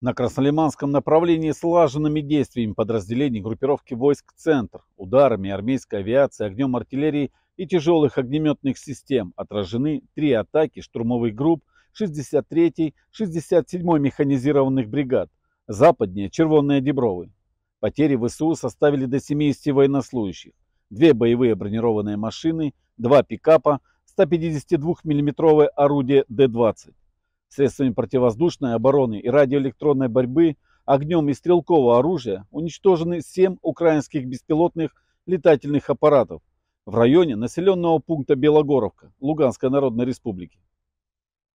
На Краснолиманском направлении слаженными действиями подразделений группировки войск «Центр», ударами армейской авиации, огнем артиллерии и тяжелых огнеметных систем отражены три атаки штурмовых групп 63-й, 67-й механизированных бригад, западнее Червонные Дебровы. Потери ВСУ составили до 70 военнослужащих, две боевые бронированные машины, два пикапа, 152 миллиметровое орудие Д-20 средствами противовоздушной обороны и радиоэлектронной борьбы, огнем и стрелкового оружия уничтожены 7 украинских беспилотных летательных аппаратов в районе населенного пункта Белогоровка Луганской Народной Республики.